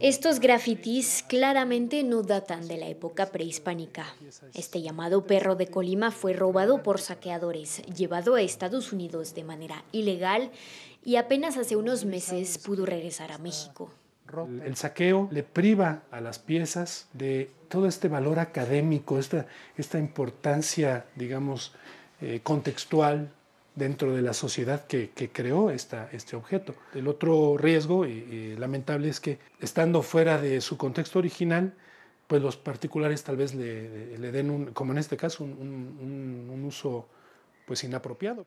Estos grafitis claramente no datan de la época prehispánica. Este llamado perro de Colima fue robado por saqueadores, llevado a Estados Unidos de manera ilegal y apenas hace unos meses pudo regresar a México. El saqueo le priva a las piezas de todo este valor académico, esta, esta importancia, digamos, eh, contextual, dentro de la sociedad que, creó esta, este objeto. El otro riesgo y, lamentable es que estando fuera de su contexto original, pues los particulares tal vez le, den, un, como en este caso, un, un uso pues inapropiado.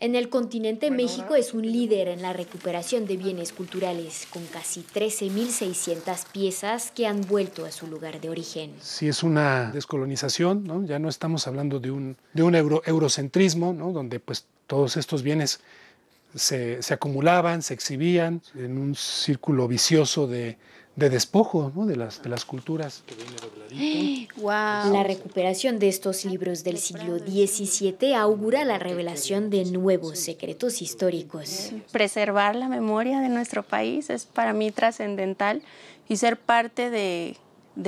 En el continente México es un líder en la recuperación de bienes culturales, con casi 13.600 piezas que han vuelto a su lugar de origen. Si es una descolonización, ¿no? ya no estamos hablando de un, de un eurocentrismo, ¿no? donde pues, todos estos bienes se, se, acumulaban, se exhibían en un círculo vicioso de, despojo de, las, las culturas. La recuperación de estos libros del siglo XVII augura la revelación de nuevos secretos históricos. Preservar la memoria de nuestro país es para mí trascendental y ser parte de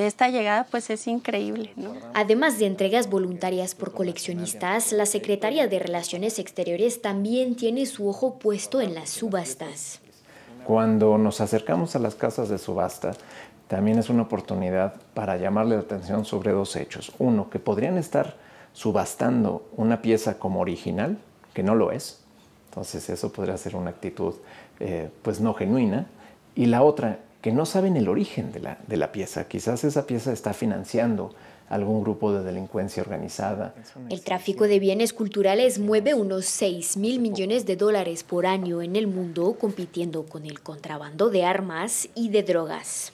esta llegada pues es increíble. Además de entregas voluntarias por coleccionistas, la Secretaría de Relaciones Exteriores también tiene su ojo puesto en las subastas. Cuando nos acercamos a las casas de subasta, también es una oportunidad para llamarle la atención sobre dos hechos. Uno, que podrían estar subastando una pieza como original, que no lo es. Entonces eso podría ser una actitud eh, pues no genuina. Y la otra, que no saben el origen de la, de la pieza. Quizás esa pieza está financiando algún grupo de delincuencia organizada. El tráfico de bienes culturales mueve unos 6 mil millones de dólares por año en el mundo, compitiendo con el contrabando de armas y de drogas.